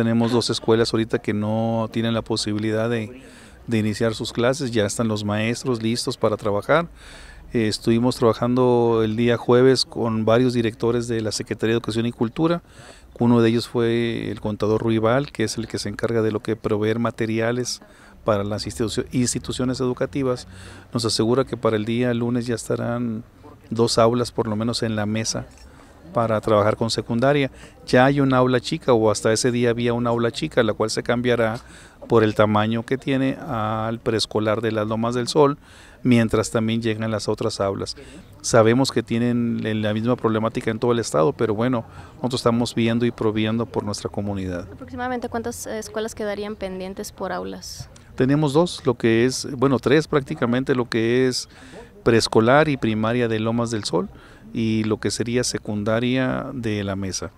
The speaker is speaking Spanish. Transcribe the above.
Tenemos dos escuelas ahorita que no tienen la posibilidad de, iniciar sus clases, ya están los maestros listos para trabajar. Eh, estuvimos trabajando el día jueves con varios directores de la Secretaría de Educación y Cultura. Uno de ellos fue el contador Ruibal, que es el que se encarga de lo que proveer materiales para las instituciones educativas. Nos asegura que para el día lunes ya estarán dos aulas por lo menos en la mesa para trabajar con secundaria. Ya hay una aula chica o hasta ese día había una aula chica, la cual se cambiará por el tamaño que tiene al preescolar de las Lomas del Sol, mientras también llegan las otras aulas. Sabemos que tienen la misma problemática en todo el estado, pero bueno, nosotros estamos viendo y proviendo por nuestra comunidad. ¿Aproximadamente cuántas escuelas quedarían pendientes por aulas? Tenemos dos, lo que es, bueno, tres prácticamente, lo que es preescolar y primaria de Lomas del Sol y lo que sería secundaria de la mesa.